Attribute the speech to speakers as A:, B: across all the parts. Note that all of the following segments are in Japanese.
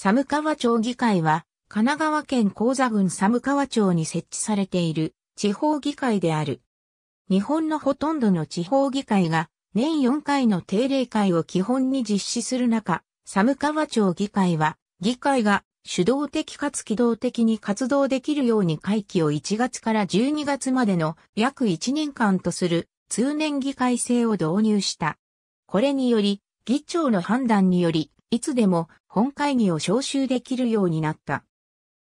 A: 寒川町議会は、神奈川県高座郡寒川町に設置されている地方議会である。日本のほとんどの地方議会が年4回の定例会を基本に実施する中、寒川町議会は、議会が主導的かつ機動的に活動できるように会期を1月から12月までの約1年間とする通年議会制を導入した。これにより、議長の判断により、いつでも本会議を招集できるようになった。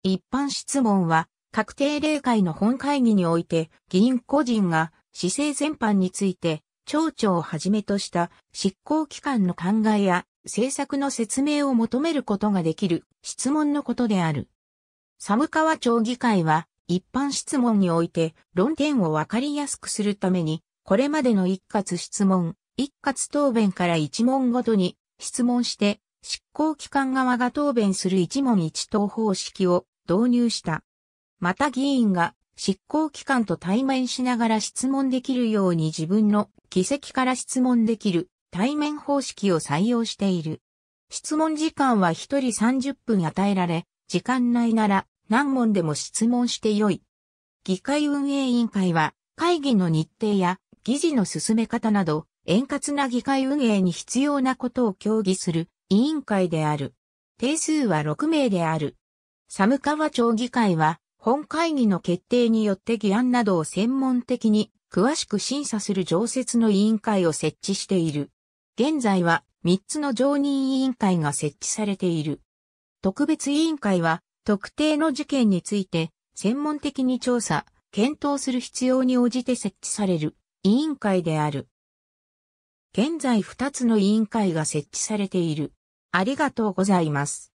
A: 一般質問は、確定例会の本会議において、議員個人が、市政全般について、町長をはじめとした執行機関の考えや政策の説明を求めることができる質問のことである。寒川町議会は一般質問において論点をわかりやすくするために、これまでの一括質問、一括答弁から一問ごとに質問して執行機関側が答弁する一問一答方式を導入した。また議員が執行機関と対面しながら質問できるように自分の議席から質問できる対面方式を採用している。質問時間は1人30分与えられ、時間内なら何問でも質問してよい。議会運営委員会は会議の日程や議事の進め方など円滑な議会運営に必要なことを協議する委員会である。定数は6名である。寒川町議会は、本会議の決定によって議案などを専門的に詳しく審査する常設の委員会を設置している。現在は3つの常任委員会が設置されている。特別委員会は特定の事件について専門的に調査、検討する必要に応じて設置される委員会である。現在2つの委員会が設置されている。ありがと
B: うございます。